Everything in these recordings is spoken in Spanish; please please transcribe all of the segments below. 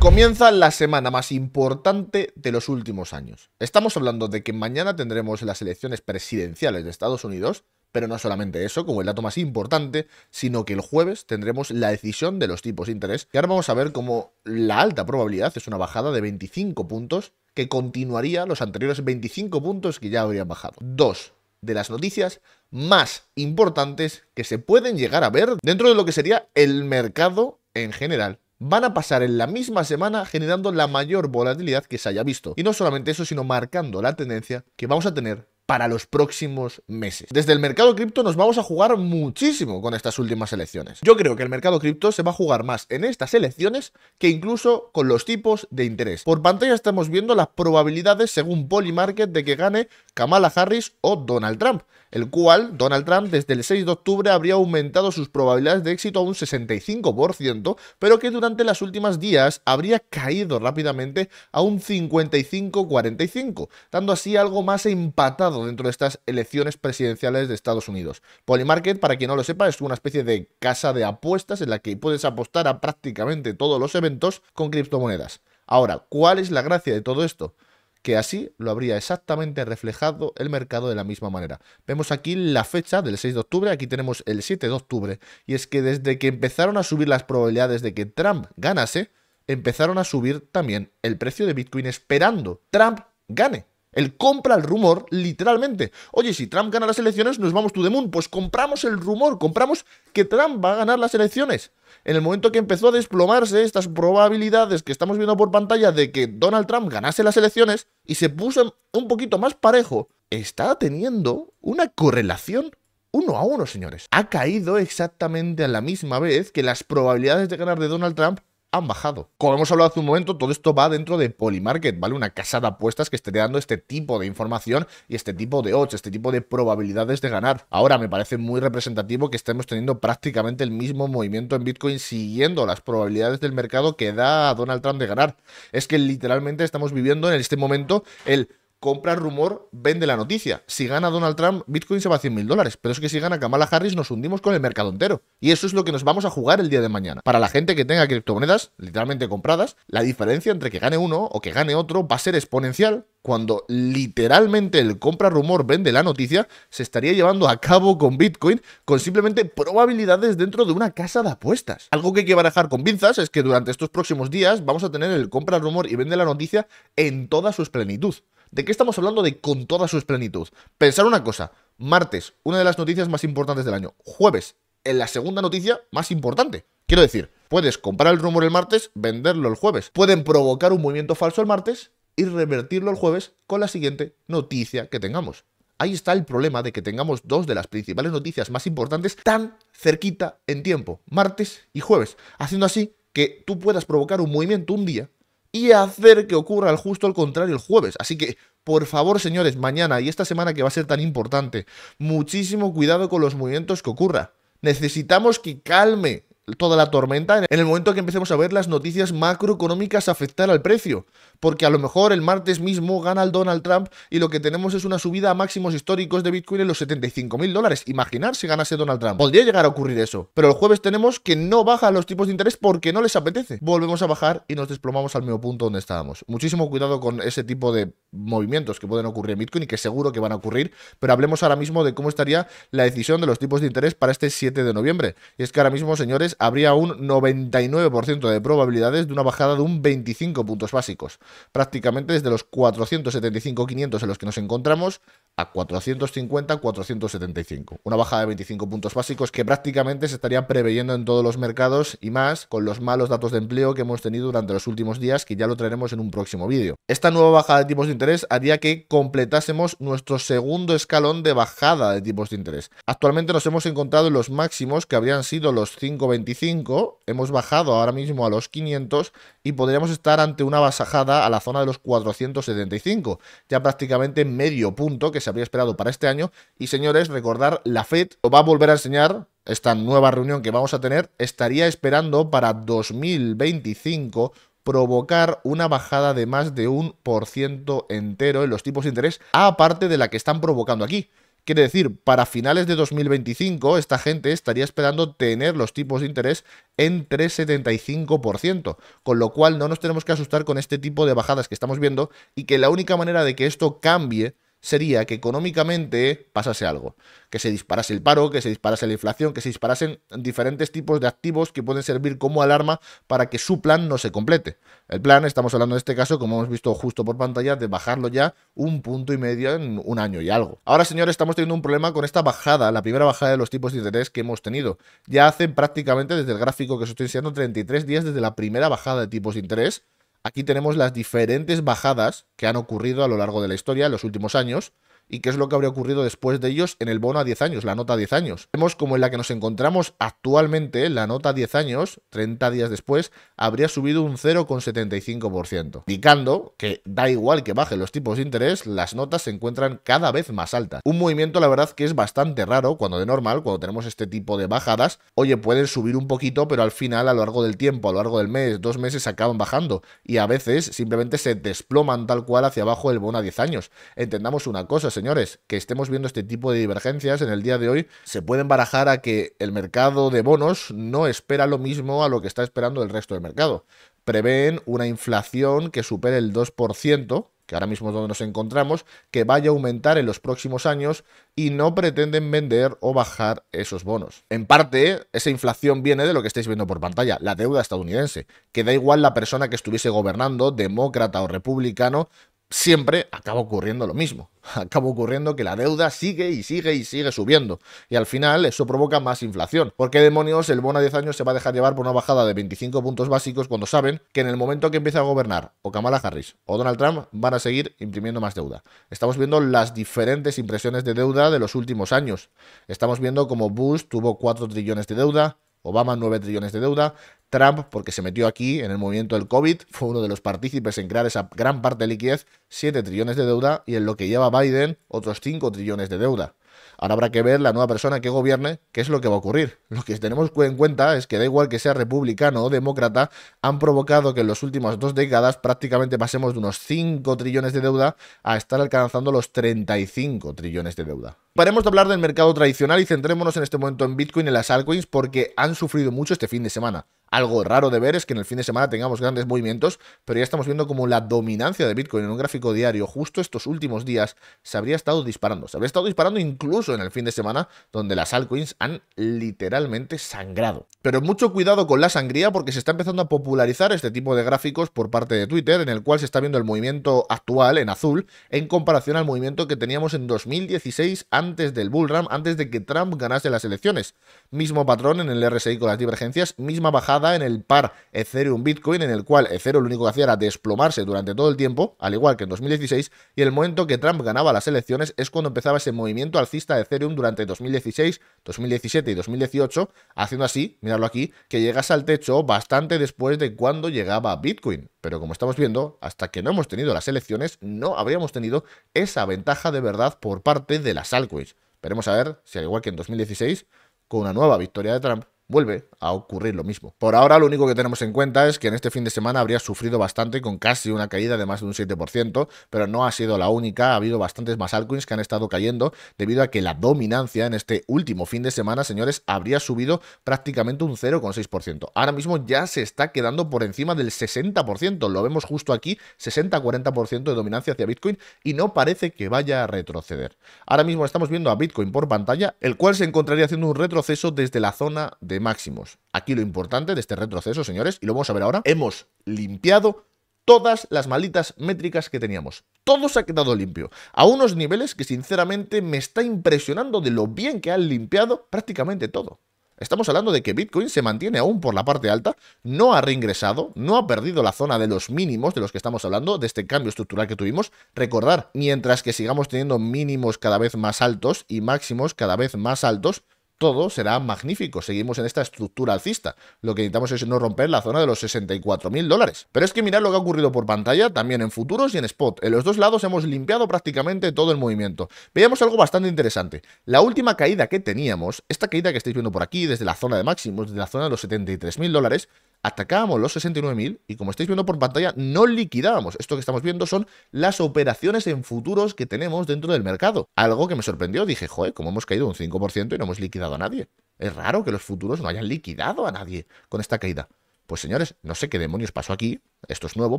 Comienza la semana más importante de los últimos años. Estamos hablando de que mañana tendremos las elecciones presidenciales de Estados Unidos, pero no solamente eso, como el dato más importante, sino que el jueves tendremos la decisión de los tipos de interés. Y ahora vamos a ver cómo la alta probabilidad es una bajada de 25 puntos que continuaría los anteriores 25 puntos que ya habrían bajado. Dos de las noticias más importantes que se pueden llegar a ver dentro de lo que sería el mercado en general van a pasar en la misma semana generando la mayor volatilidad que se haya visto. Y no solamente eso, sino marcando la tendencia que vamos a tener para los próximos meses. Desde el mercado cripto nos vamos a jugar muchísimo con estas últimas elecciones. Yo creo que el mercado cripto se va a jugar más en estas elecciones que incluso con los tipos de interés. Por pantalla estamos viendo las probabilidades según Polymarket de que gane Kamala Harris o Donald Trump el cual Donald Trump desde el 6 de octubre habría aumentado sus probabilidades de éxito a un 65%, pero que durante las últimas días habría caído rápidamente a un 55-45, dando así algo más empatado dentro de estas elecciones presidenciales de Estados Unidos. Polymarket, para quien no lo sepa, es una especie de casa de apuestas en la que puedes apostar a prácticamente todos los eventos con criptomonedas. Ahora, ¿cuál es la gracia de todo esto? que así lo habría exactamente reflejado el mercado de la misma manera. Vemos aquí la fecha del 6 de octubre, aquí tenemos el 7 de octubre, y es que desde que empezaron a subir las probabilidades de que Trump ganase, empezaron a subir también el precio de Bitcoin esperando Trump gane. Él compra el rumor, literalmente. Oye, si Trump gana las elecciones, nos vamos to the moon. Pues compramos el rumor, compramos que Trump va a ganar las elecciones. En el momento que empezó a desplomarse estas probabilidades que estamos viendo por pantalla de que Donald Trump ganase las elecciones y se puso un poquito más parejo, está teniendo una correlación uno a uno, señores. Ha caído exactamente a la misma vez que las probabilidades de ganar de Donald Trump han bajado. Como hemos hablado hace un momento, todo esto va dentro de Polymarket, ¿vale? Una casada de apuestas que esté dando este tipo de información y este tipo de odds, este tipo de probabilidades de ganar. Ahora, me parece muy representativo que estemos teniendo prácticamente el mismo movimiento en Bitcoin siguiendo las probabilidades del mercado que da Donald Trump de ganar. Es que literalmente estamos viviendo en este momento el compra rumor, vende la noticia. Si gana Donald Trump, Bitcoin se va a 100 mil dólares. Pero es que si gana Kamala Harris, nos hundimos con el mercado entero. Y eso es lo que nos vamos a jugar el día de mañana. Para la gente que tenga criptomonedas literalmente compradas, la diferencia entre que gane uno o que gane otro va a ser exponencial cuando literalmente el compra rumor vende la noticia, se estaría llevando a cabo con Bitcoin con simplemente probabilidades dentro de una casa de apuestas. Algo que hay que barajar con pinzas es que durante estos próximos días vamos a tener el compra rumor y vende la noticia en toda su plenitud. ¿De qué estamos hablando de con toda su esplenitud? Pensar una cosa, martes, una de las noticias más importantes del año, jueves, en la segunda noticia más importante. Quiero decir, puedes comprar el rumor el martes, venderlo el jueves. Pueden provocar un movimiento falso el martes y revertirlo el jueves con la siguiente noticia que tengamos. Ahí está el problema de que tengamos dos de las principales noticias más importantes tan cerquita en tiempo, martes y jueves, haciendo así que tú puedas provocar un movimiento un día y hacer que ocurra justo al contrario el jueves. Así que, por favor, señores, mañana y esta semana que va a ser tan importante, muchísimo cuidado con los movimientos que ocurra. Necesitamos que calme toda la tormenta en el momento que empecemos a ver las noticias macroeconómicas afectar al precio. Porque a lo mejor el martes mismo gana el Donald Trump y lo que tenemos es una subida a máximos históricos de Bitcoin en los 75 mil dólares. Imaginar si ganase Donald Trump. Podría llegar a ocurrir eso. Pero el jueves tenemos que no bajan los tipos de interés porque no les apetece. Volvemos a bajar y nos desplomamos al mismo punto donde estábamos. Muchísimo cuidado con ese tipo de movimientos que pueden ocurrir en Bitcoin y que seguro que van a ocurrir, pero hablemos ahora mismo de cómo estaría la decisión de los tipos de interés para este 7 de noviembre. Y es que ahora mismo, señores, habría un 99% de probabilidades de una bajada de un 25 puntos básicos, prácticamente desde los 475-500 en los que nos encontramos a 450-475. Una bajada de 25 puntos básicos que prácticamente se estarían preveyendo en todos los mercados y más con los malos datos de empleo que hemos tenido durante los últimos días que ya lo traeremos en un próximo vídeo. Esta nueva bajada de tipos de interés haría que completásemos nuestro segundo escalón de bajada de tipos de interés. Actualmente nos hemos encontrado en los máximos que habrían sido los 5.25, hemos bajado ahora mismo a los 500 y podríamos estar ante una basajada a la zona de los 475, ya prácticamente medio punto que se había esperado para este año. Y señores, recordar, la FED lo va a volver a enseñar esta nueva reunión que vamos a tener. Estaría esperando para 2025 provocar una bajada de más de un por ciento entero en los tipos de interés, aparte de la que están provocando aquí. Quiere decir, para finales de 2025 esta gente estaría esperando tener los tipos de interés en 3,75%, con lo cual no nos tenemos que asustar con este tipo de bajadas que estamos viendo y que la única manera de que esto cambie sería que económicamente pasase algo, que se disparase el paro, que se disparase la inflación, que se disparasen diferentes tipos de activos que pueden servir como alarma para que su plan no se complete. El plan, estamos hablando en este caso, como hemos visto justo por pantalla, de bajarlo ya un punto y medio en un año y algo. Ahora, señores, estamos teniendo un problema con esta bajada, la primera bajada de los tipos de interés que hemos tenido. Ya hace prácticamente desde el gráfico que os estoy enseñando 33 días desde la primera bajada de tipos de interés Aquí tenemos las diferentes bajadas que han ocurrido a lo largo de la historia en los últimos años y qué es lo que habría ocurrido después de ellos en el bono a 10 años, la nota a 10 años. Vemos como en la que nos encontramos actualmente, la nota a 10 años, 30 días después, habría subido un 0,75%, indicando que da igual que bajen los tipos de interés, las notas se encuentran cada vez más altas. Un movimiento, la verdad, que es bastante raro cuando de normal, cuando tenemos este tipo de bajadas, oye, pueden subir un poquito, pero al final, a lo largo del tiempo, a lo largo del mes, dos meses, acaban bajando y a veces simplemente se desploman tal cual hacia abajo el bono a 10 años. Entendamos una cosa, señores, que estemos viendo este tipo de divergencias en el día de hoy se pueden barajar a que el mercado de bonos no espera lo mismo a lo que está esperando el resto del mercado. Prevén una inflación que supere el 2%, que ahora mismo es donde nos encontramos, que vaya a aumentar en los próximos años y no pretenden vender o bajar esos bonos. En parte, esa inflación viene de lo que estáis viendo por pantalla, la deuda estadounidense, que da igual la persona que estuviese gobernando, demócrata o republicano, siempre acaba ocurriendo lo mismo. Acaba ocurriendo que la deuda sigue y sigue y sigue subiendo. Y al final eso provoca más inflación. ¿Por qué demonios el bono a 10 años se va a dejar llevar por una bajada de 25 puntos básicos cuando saben que en el momento que empieza a gobernar o Kamala Harris o Donald Trump van a seguir imprimiendo más deuda? Estamos viendo las diferentes impresiones de deuda de los últimos años. Estamos viendo como Bush tuvo 4 trillones de deuda, Obama 9 trillones de deuda, Trump, porque se metió aquí en el movimiento del COVID, fue uno de los partícipes en crear esa gran parte de liquidez, 7 trillones de deuda, y en lo que lleva Biden, otros 5 trillones de deuda. Ahora habrá que ver la nueva persona que gobierne qué es lo que va a ocurrir. Lo que tenemos en cuenta es que da igual que sea republicano o demócrata, han provocado que en las últimas dos décadas prácticamente pasemos de unos 5 trillones de deuda a estar alcanzando los 35 trillones de deuda. Paremos de hablar del mercado tradicional y centrémonos en este momento en Bitcoin y las altcoins porque han sufrido mucho este fin de semana. Algo raro de ver es que en el fin de semana tengamos grandes movimientos, pero ya estamos viendo como la dominancia de Bitcoin en un gráfico diario justo estos últimos días se habría estado disparando. Se habría estado disparando incluso incluso en el fin de semana, donde las altcoins han literalmente sangrado. Pero mucho cuidado con la sangría porque se está empezando a popularizar este tipo de gráficos por parte de Twitter, en el cual se está viendo el movimiento actual en azul en comparación al movimiento que teníamos en 2016 antes del bullrun, antes de que Trump ganase las elecciones. Mismo patrón en el RSI con las divergencias, misma bajada en el par Ethereum Bitcoin, en el cual Ethereum lo único que hacía era desplomarse durante todo el tiempo, al igual que en 2016, y el momento que Trump ganaba las elecciones es cuando empezaba ese movimiento al de Ethereum durante 2016, 2017 y 2018, haciendo así, mirarlo aquí, que llegase al techo bastante después de cuando llegaba Bitcoin. Pero como estamos viendo, hasta que no hemos tenido las elecciones, no habríamos tenido esa ventaja de verdad por parte de las altcoins. Veremos a ver si al igual que en 2016, con una nueva victoria de Trump, vuelve a ocurrir lo mismo. Por ahora lo único que tenemos en cuenta es que en este fin de semana habría sufrido bastante con casi una caída de más de un 7%, pero no ha sido la única, ha habido bastantes más altcoins que han estado cayendo debido a que la dominancia en este último fin de semana, señores, habría subido prácticamente un 0,6%. Ahora mismo ya se está quedando por encima del 60%, lo vemos justo aquí, 60-40% de dominancia hacia Bitcoin y no parece que vaya a retroceder. Ahora mismo estamos viendo a Bitcoin por pantalla, el cual se encontraría haciendo un retroceso desde la zona de máximos. Aquí lo importante de este retroceso, señores, y lo vamos a ver ahora, hemos limpiado todas las malditas métricas que teníamos. Todo se ha quedado limpio. A unos niveles que sinceramente me está impresionando de lo bien que han limpiado prácticamente todo. Estamos hablando de que Bitcoin se mantiene aún por la parte alta, no ha reingresado, no ha perdido la zona de los mínimos de los que estamos hablando, de este cambio estructural que tuvimos. Recordar, mientras que sigamos teniendo mínimos cada vez más altos y máximos cada vez más altos, todo será magnífico. Seguimos en esta estructura alcista. Lo que necesitamos es no romper la zona de los 64.000 dólares. Pero es que mirad lo que ha ocurrido por pantalla, también en futuros y en spot. En los dos lados hemos limpiado prácticamente todo el movimiento. Veíamos algo bastante interesante. La última caída que teníamos, esta caída que estáis viendo por aquí, desde la zona de máximos, desde la zona de los 73.000 dólares, atacábamos los 69.000 y como estáis viendo por pantalla, no liquidábamos. Esto que estamos viendo son las operaciones en futuros que tenemos dentro del mercado. Algo que me sorprendió, dije, joder, como hemos caído un 5% y no hemos liquidado a nadie. Es raro que los futuros no hayan liquidado a nadie con esta caída. Pues señores, no sé qué demonios pasó aquí. Esto es nuevo,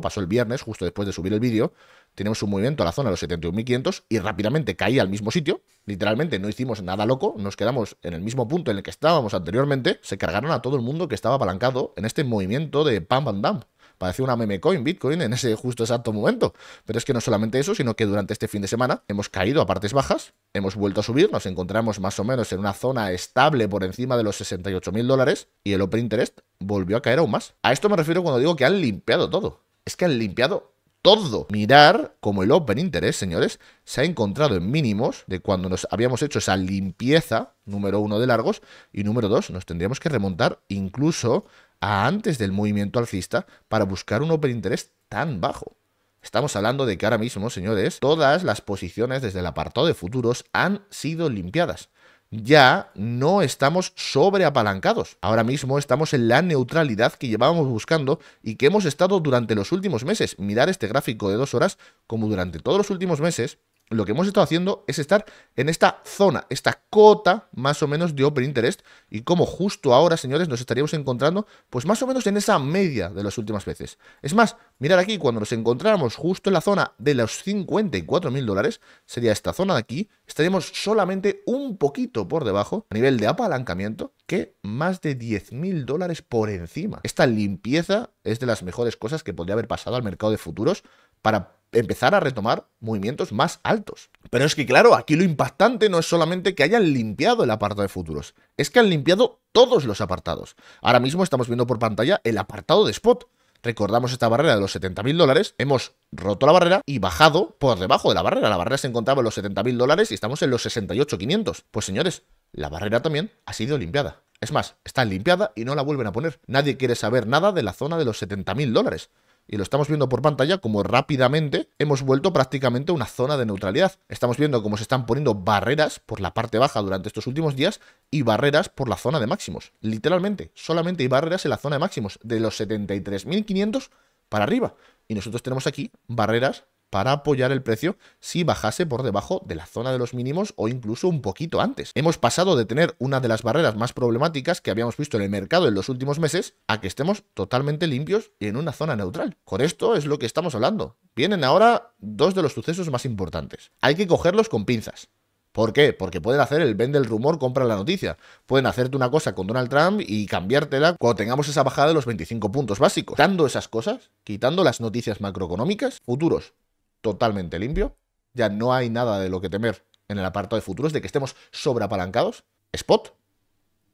pasó el viernes, justo después de subir el vídeo. Tenemos un movimiento a la zona de los 71.500 y rápidamente caí al mismo sitio. Literalmente no hicimos nada loco, nos quedamos en el mismo punto en el que estábamos anteriormente. Se cargaron a todo el mundo que estaba apalancado en este movimiento de pam, pam, dam Parecía una meme coin Bitcoin en ese justo exacto momento. Pero es que no solamente eso, sino que durante este fin de semana hemos caído a partes bajas, hemos vuelto a subir, nos encontramos más o menos en una zona estable por encima de los 68.000 dólares y el Open Interest volvió a caer aún más. A esto me refiero cuando digo que han limpiado todo. Es que han limpiado todo. Mirar como el Open Interest, señores, se ha encontrado en mínimos de cuando nos habíamos hecho esa limpieza, número uno de largos, y número dos, nos tendríamos que remontar incluso a antes del movimiento alcista para buscar un open interest tan bajo. Estamos hablando de que ahora mismo, señores, todas las posiciones desde el apartado de futuros han sido limpiadas. Ya no estamos sobreapalancados. Ahora mismo estamos en la neutralidad que llevábamos buscando y que hemos estado durante los últimos meses. Mirar este gráfico de dos horas, como durante todos los últimos meses, lo que hemos estado haciendo es estar en esta zona, esta cota más o menos de Open Interest y como justo ahora, señores, nos estaríamos encontrando pues más o menos en esa media de las últimas veces. Es más, mirar aquí, cuando nos encontráramos justo en la zona de los 54.000 dólares, sería esta zona de aquí, estaríamos solamente un poquito por debajo a nivel de apalancamiento que más de 10.000 dólares por encima. Esta limpieza es de las mejores cosas que podría haber pasado al mercado de futuros para empezar a retomar movimientos más altos. Pero es que claro, aquí lo impactante no es solamente que hayan limpiado el apartado de futuros, es que han limpiado todos los apartados. Ahora mismo estamos viendo por pantalla el apartado de spot. Recordamos esta barrera de los 70.000 dólares, hemos roto la barrera y bajado por debajo de la barrera. La barrera se encontraba en los 70.000 dólares y estamos en los 68.500. Pues señores, la barrera también ha sido limpiada. Es más, está limpiada y no la vuelven a poner. Nadie quiere saber nada de la zona de los 70.000 dólares y lo estamos viendo por pantalla como rápidamente hemos vuelto prácticamente a una zona de neutralidad. Estamos viendo cómo se están poniendo barreras por la parte baja durante estos últimos días y barreras por la zona de máximos. Literalmente, solamente hay barreras en la zona de máximos de los 73.500 para arriba. Y nosotros tenemos aquí barreras para apoyar el precio si bajase por debajo de la zona de los mínimos o incluso un poquito antes. Hemos pasado de tener una de las barreras más problemáticas que habíamos visto en el mercado en los últimos meses a que estemos totalmente limpios y en una zona neutral. Con esto es lo que estamos hablando. Vienen ahora dos de los sucesos más importantes. Hay que cogerlos con pinzas. ¿Por qué? Porque pueden hacer el vende el rumor, compra la noticia. Pueden hacerte una cosa con Donald Trump y cambiártela cuando tengamos esa bajada de los 25 puntos básicos. Quitando esas cosas, quitando las noticias macroeconómicas, futuros totalmente limpio. Ya no hay nada de lo que temer en el apartado de futuros, de que estemos sobreapalancados. Spot,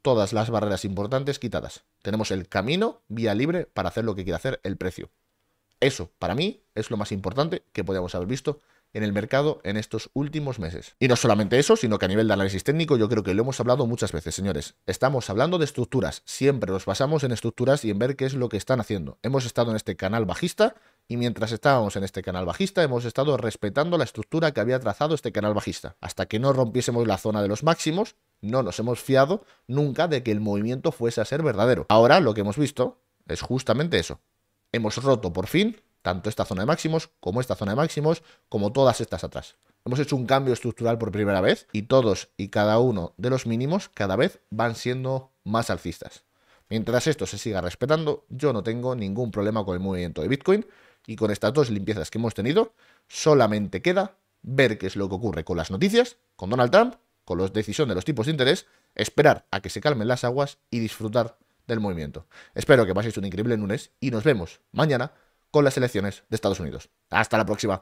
todas las barreras importantes quitadas. Tenemos el camino, vía libre para hacer lo que quiera hacer el precio. Eso, para mí, es lo más importante que podríamos haber visto en el mercado en estos últimos meses. Y no solamente eso, sino que a nivel de análisis técnico yo creo que lo hemos hablado muchas veces, señores. Estamos hablando de estructuras, siempre nos basamos en estructuras y en ver qué es lo que están haciendo. Hemos estado en este canal bajista y mientras estábamos en este canal bajista hemos estado respetando la estructura que había trazado este canal bajista. Hasta que no rompiésemos la zona de los máximos, no nos hemos fiado nunca de que el movimiento fuese a ser verdadero. Ahora lo que hemos visto es justamente eso. Hemos roto por fin tanto esta zona de máximos como esta zona de máximos, como todas estas atrás. Hemos hecho un cambio estructural por primera vez y todos y cada uno de los mínimos cada vez van siendo más alcistas. Mientras esto se siga respetando, yo no tengo ningún problema con el movimiento de Bitcoin y con estas dos limpiezas que hemos tenido, solamente queda ver qué es lo que ocurre con las noticias, con Donald Trump, con la decisión de los tipos de interés, esperar a que se calmen las aguas y disfrutar del movimiento. Espero que paséis un increíble lunes y nos vemos mañana con las elecciones de Estados Unidos. Hasta la próxima.